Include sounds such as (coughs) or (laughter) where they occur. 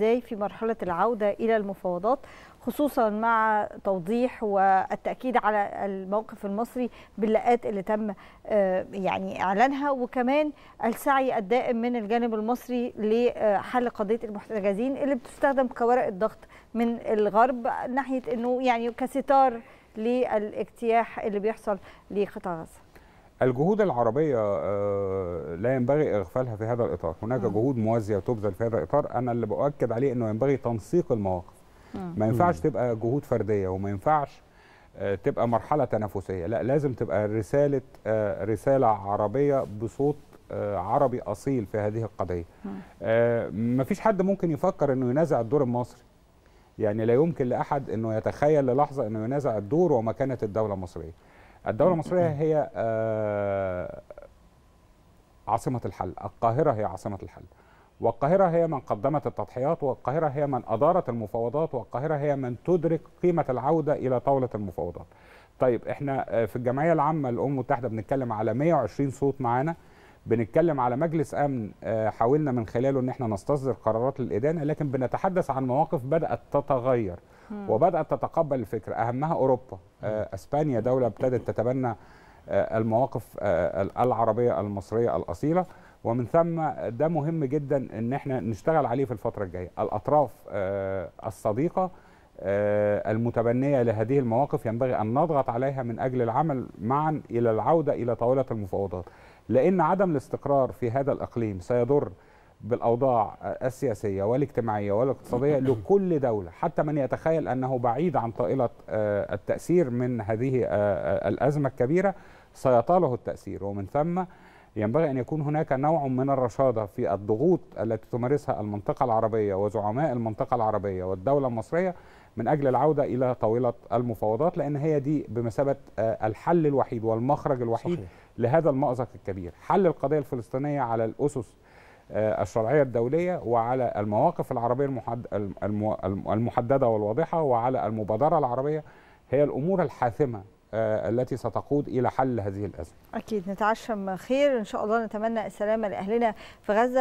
ازاي في مرحله العوده الى المفاوضات خصوصا مع توضيح والتاكيد على الموقف المصري باللقاءات اللي تم آه، يعني اعلانها وكمان السعي الدائم من الجانب المصري لحل قضيه المحتجزين اللي بتستخدم كورق الضغط من الغرب ناحيه انه يعني كستار للاجتياح اللي بيحصل لقطاع غزه الجهود العربية آه، لا ينبغي إغفالها في هذا الإطار هناك جهود موازية تبذل في هذا الإطار أنا اللي بأؤكد عليه أنه ينبغي تنسيق المواقف ما ينفعش تبقى جهود فردية وما ينفعش آه، تبقى مرحلة تنافسية لا لازم تبقى رسالة آه، رسالة عربية بصوت عربي أصيل في هذه القضية مفيش حد ممكن يفكر أنه ينازع الدور المصري يعني لا يمكن لأحد أنه يتخيل للحظة أنه ينازع الدور ومكانة الدولة المصرية الدولة المصرية هي آه، عاصمة الحل القاهرة هي عاصمة الحل والقاهرة هي من قدمت التضحيات والقاهرة هي من أدارت المفاوضات والقاهرة هي من تدرك قيمة العودة إلى طاولة المفاوضات طيب احنا آه، في الجمعية العامة للأمم المتحدة بنتكلم على 120 صوت معانا بنتكلم على مجلس امن آه، حاولنا من خلاله ان احنا نستصدر قرارات للادانه لكن بنتحدث عن مواقف بدات تتغير وبدات تتقبل الفكره اهمها اوروبا آه، اسبانيا دوله ابتدت تتبنى آه، المواقف العربيه المصريه الاصيله ومن ثم ده مهم جدا ان احنا نشتغل عليه في الفتره الجايه الاطراف الصديقه المتبنيه لهذه المواقف ينبغي ان نضغط عليها من اجل العمل معا الى العوده الى طاوله المفاوضات لأن عدم الاستقرار في هذا الإقليم سيضر بالأوضاع السياسية والاجتماعية والاقتصادية (coughs) لكل دولة حتى من يتخيل أنه بعيد عن طائلة آه، التأثير من هذه آه، آه، الأزمة الكبيرة سيطاله التأثير ومن ثم ينبغي أن يكون هناك نوع من الرشادة في الضغوط التي تمارسها المنطقة العربية وزعماء المنطقة العربية والدولة المصرية من أجل العودة إلى طاولة المفاوضات لأن هي دي بمثابة آه، الحل الوحيد والمخرج الوحيد صحيح. لهذا المأزق الكبير حل القضية الفلسطينية على الأسس آه، الشرعية الدولية وعلى المواقف العربية المحددة والواضحة وعلى المبادرة العربية هي الأمور الحاسمة آه، التي ستقود إلى حل هذه الأزمة أكيد نتعشم خير إن شاء الله نتمنى السلامة لأهلنا في غزة